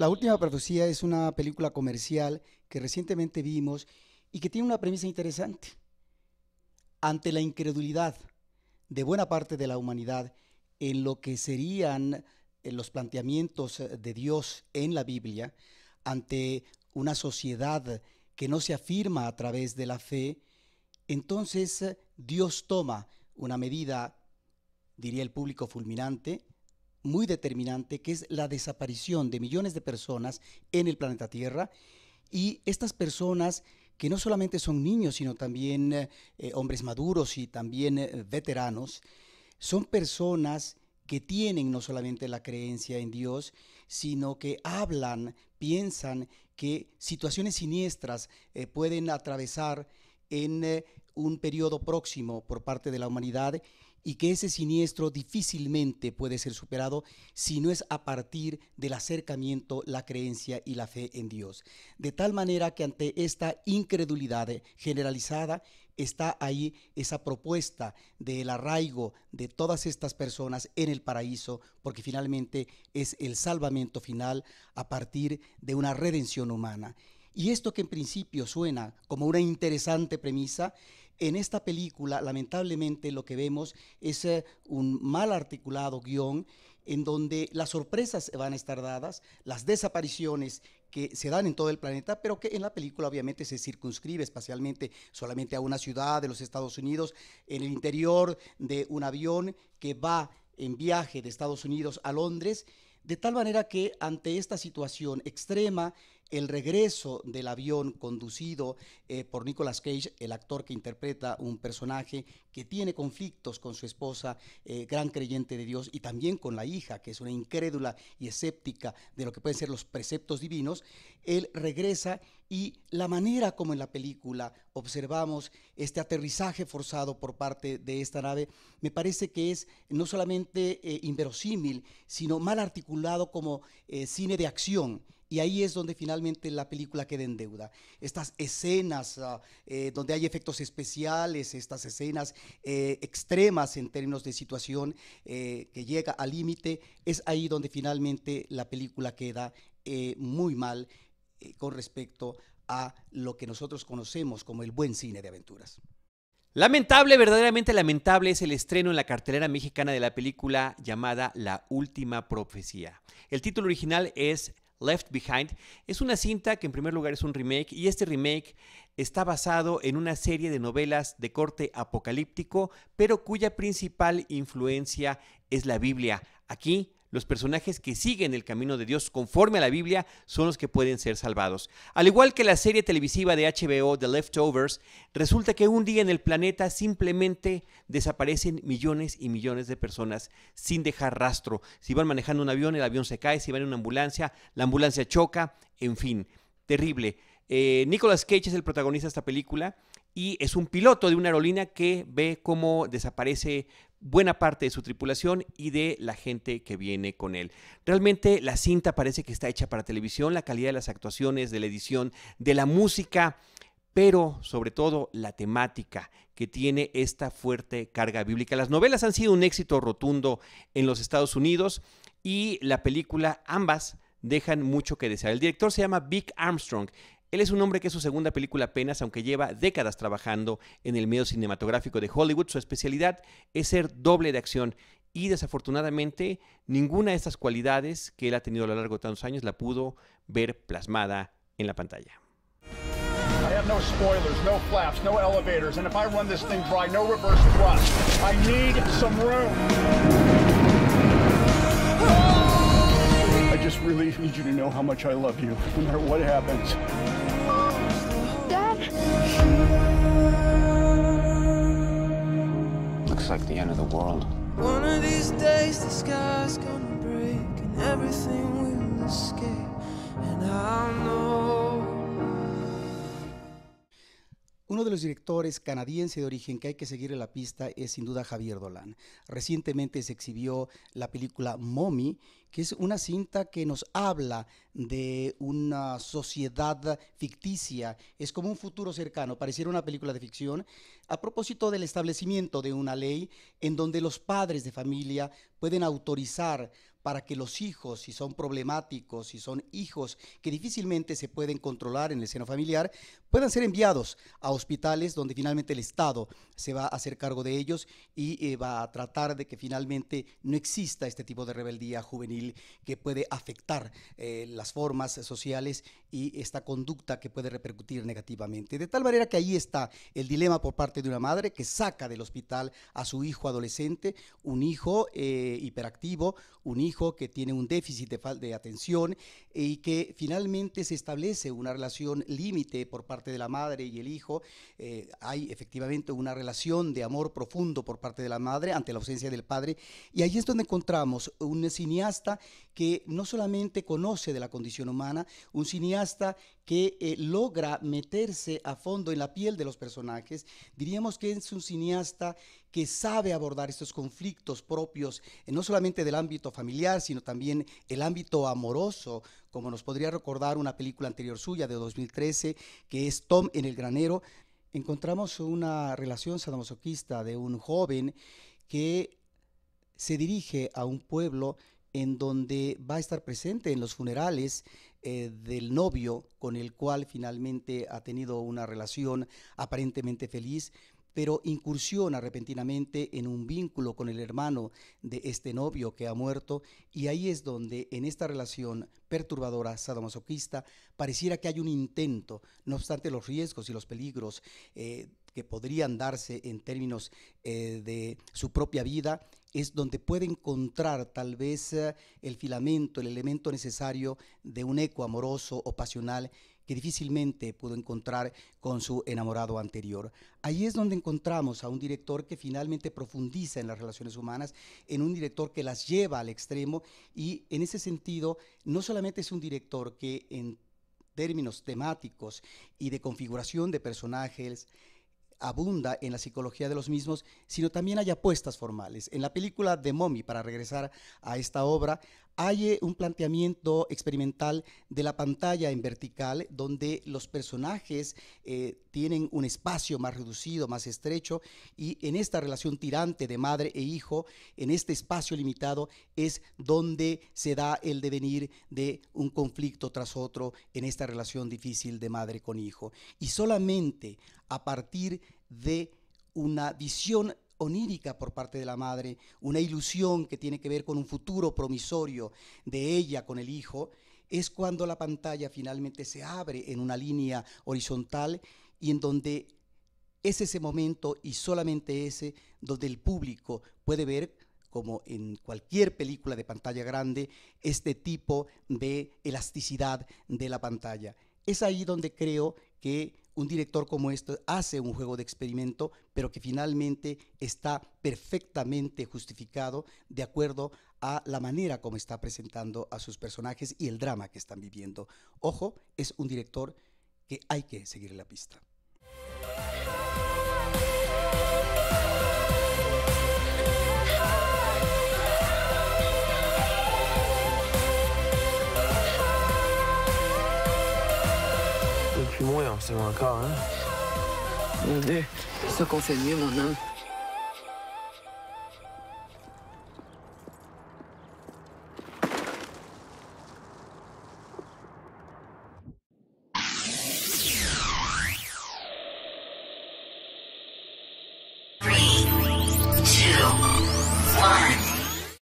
La Última Profecía es una película comercial que recientemente vimos y que tiene una premisa interesante. Ante la incredulidad de buena parte de la humanidad en lo que serían eh, los planteamientos eh, de Dios en la Biblia, ante una sociedad que no se afirma a través de la fe, entonces eh, Dios toma una medida, diría el público fulminante, muy determinante, que es la desaparición de millones de personas en el planeta Tierra. Y estas personas que no solamente son niños, sino también eh, eh, hombres maduros y también eh, veteranos, son personas que tienen no solamente la creencia en Dios, sino que hablan, piensan que situaciones siniestras pueden atravesar en un periodo próximo por parte de la humanidad y que ese siniestro difícilmente puede ser superado si no es a partir del acercamiento, la creencia y la fe en Dios. De tal manera que ante esta incredulidad generalizada está ahí esa propuesta del arraigo de todas estas personas en el paraíso, porque finalmente es el salvamento final a partir de una redención humana. Y esto que en principio suena como una interesante premisa, en esta película, lamentablemente, lo que vemos es eh, un mal articulado guión en donde las sorpresas van a estar dadas, las desapariciones que se dan en todo el planeta, pero que en la película obviamente se circunscribe espacialmente solamente a una ciudad de los Estados Unidos, en el interior de un avión que va en viaje de Estados Unidos a Londres, de tal manera que ante esta situación extrema el regreso del avión conducido eh, por Nicolas Cage, el actor que interpreta un personaje que tiene conflictos con su esposa, eh, gran creyente de Dios, y también con la hija, que es una incrédula y escéptica de lo que pueden ser los preceptos divinos, él regresa y la manera como en la película observamos este aterrizaje forzado por parte de esta nave, me parece que es no solamente eh, inverosímil, sino mal articulado como cine de acción y ahí es donde finalmente la película queda en deuda. Estas escenas ah, eh, donde hay efectos especiales, estas escenas eh, extremas en términos de situación eh, que llega al límite, es ahí donde finalmente la película queda muy mal con respecto a lo que nosotros conocemos como el buen cine de aventuras. Lamentable, verdaderamente lamentable es el estreno en la cartelera mexicana de la película llamada La Última Profecía. El título original es Left Behind, es una cinta que en primer lugar es un remake y este remake está basado en una serie de novelas de corte apocalíptico, pero cuya principal influencia es la Biblia. Aquí los personajes que siguen el camino de Dios conforme a la Biblia son los que pueden ser salvados. Al igual que la serie televisiva de HBO The Leftovers, resulta que un día en el planeta simplemente desaparecen millones y millones de personas sin dejar rastro. Si van manejando un avión, el avión se cae, si van en una ambulancia, la ambulancia choca, en fin, terrible. Eh, Nicolas Cage es el protagonista de esta película y es un piloto de una aerolínea que ve cómo desaparece buena parte de su tripulación y de la gente que viene con él. Realmente la cinta parece que está hecha para televisión, la calidad de las actuaciones, de la edición, de la música, pero sobre todo la temática que tiene esta fuerte carga bíblica. Las novelas han sido un éxito rotundo en los Estados Unidos y la película ambas dejan mucho que desear. El director se llama Vic Armstrong. Él es un hombre que es su segunda película apenas, aunque lleva décadas trabajando en el medio cinematográfico de Hollywood. Su especialidad es ser doble de acción y desafortunadamente ninguna de estas cualidades que él ha tenido a lo largo de tantos años la pudo ver plasmada en la pantalla. Looks like the end of the world. One of these days the sky's gonna break and everything will escape. And I'll know. Uno de los directores canadiense de origen que hay que seguir en la pista es sin duda Javier Dolan. Recientemente se exhibió la película Mommy, que es una cinta que nos habla de una sociedad ficticia. Es como un futuro cercano, pareciera una película de ficción, a propósito del establecimiento de una ley en donde los padres de familia pueden autorizar para que los hijos, si son problemáticos, si son hijos que difícilmente se pueden controlar en el seno familiar, puedan ser enviados a hospitales donde finalmente el Estado se va a hacer cargo de ellos y eh, va a tratar de que finalmente no exista este tipo de rebeldía juvenil que puede afectar eh, las formas sociales y esta conducta que puede repercutir negativamente. De tal manera que ahí está el dilema por parte de una madre que saca del hospital a su hijo adolescente, un hijo eh, hiperactivo, un hijo que tiene un déficit de, atención eh, y que finalmente se establece una relación límite por parte de la madre y el hijo. Eh, hay efectivamente una relación de amor profundo por parte de la madre ante la ausencia del padre. Y ahí es donde encontramos un cineasta que no solamente conoce de la condición humana, un cineasta que eh, logra meterse a fondo en la piel de los personajes. Diríamos que es un cineasta que sabe abordar estos conflictos propios, eh, no solamente del ámbito familiar, sino también el ámbito amoroso, como nos podría recordar una película anterior suya de 2013, que es Tom en el granero. Encontramos una relación sadomasoquista de un joven que se dirige a un pueblo en donde va a estar presente en los funerales eh, del novio con el cual finalmente ha tenido una relación aparentemente feliz, pero incursiona repentinamente en un vínculo con el hermano de este novio que ha muerto y ahí es donde en esta relación perturbadora sadomasoquista pareciera que hay un intento, no obstante los riesgos y los peligros eh, que podrían darse en términos eh, de su propia vida es donde puede encontrar tal vez eh, el filamento, el elemento necesario de un eco amoroso o pasional que difícilmente pudo encontrar con su enamorado anterior. Ahí es donde encontramos a un director que finalmente profundiza en las relaciones humanas, en un director que las lleva al extremo y en ese sentido no solamente es un director que en términos temáticos y de configuración de personajes, abunda en la psicología de los mismos, sino también hay apuestas formales. En la película de Mommy, para regresar a esta obra, hay eh, un planteamiento experimental de la pantalla en vertical, donde los personajes eh, tienen un espacio más reducido, más estrecho, y en esta relación tirante de madre e hijo, en este espacio limitado, es donde se da el devenir de un conflicto tras otro en esta relación difícil de madre con hijo. Y solamente a partir de una visión onírica por parte de la madre, una ilusión que tiene que ver con un futuro promisorio de ella con el hijo, es cuando la pantalla finalmente se abre en una línea horizontal y en donde es ese momento y solamente ese donde el público puede ver como en cualquier película de pantalla grande, este tipo de elasticidad de la pantalla. Es ahí donde creo que un director como este hace un juego de experimento, pero que finalmente está perfectamente justificado de acuerdo a la manera como está presentando a sus personajes y el drama que están viviendo. Ojo, es un director que hay que seguir la pista. forcément un corps, hein. Mon Dieu, c'est ce qu'on fait mieux, mon homme.